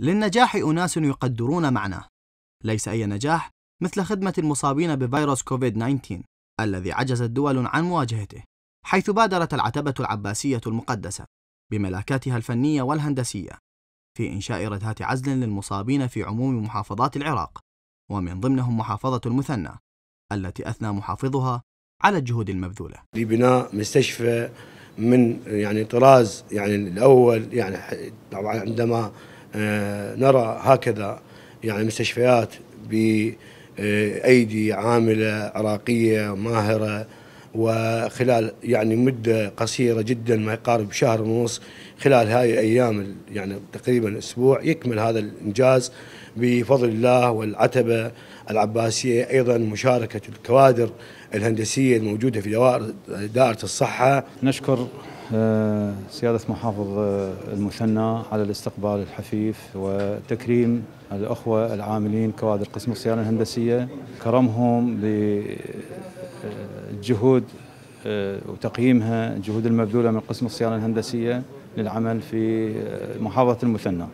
للنجاح أناس يقدرون معناه ليس أي نجاح مثل خدمة المصابين بفيروس كوفيد-19 الذي عجزت دول عن مواجهته حيث بادرت العتبة العباسية المقدسة بملاكاتها الفنية والهندسية في إنشاء ردهات عزل للمصابين في عموم محافظات العراق ومن ضمنهم محافظة المثنى التي أثنى محافظها على الجهود المبذولة لبناء مستشفى من يعني طراز يعني الأول يعني طبعا عندما آه، نرى هكذا يعني مستشفيات بأيدي عاملة عراقية ماهرة وخلال يعني مدة قصيرة جدا ما يقارب شهر ونص خلال هاي الأيام يعني تقريبا أسبوع يكمل هذا الإنجاز بفضل الله والعتبة العباسية أيضا مشاركة الكوادر الهندسية الموجودة في دائرة الصحة نشكر آه، سيادة محافظ آه، المثنى على الاستقبال الحفيف وتكريم الأخوة العاملين كوادر قسم الصيانة الهندسية كرمهم بالجهود آه، وتقييمها الجهود المبذولة من قسم الصيانة الهندسية للعمل في محافظة المثنى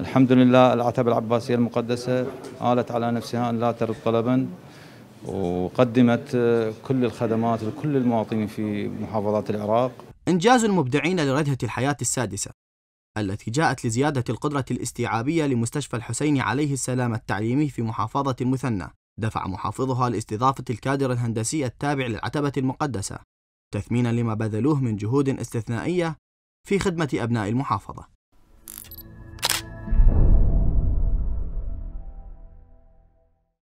الحمد لله العتبة العباسية المقدسة آلت على نفسها أن لا ترد طلبا وقدمت كل الخدمات لكل المواطنين في محافظات العراق إنجاز المبدعين لردهة الحياة السادسة التي جاءت لزيادة القدرة الاستيعابية لمستشفى الحسين عليه السلام التعليمي في محافظة المثنى دفع محافظها لاستضافة الكادر الهندسي التابع للعتبة المقدسة تثمينا لما بذلوه من جهود استثنائية في خدمة أبناء المحافظة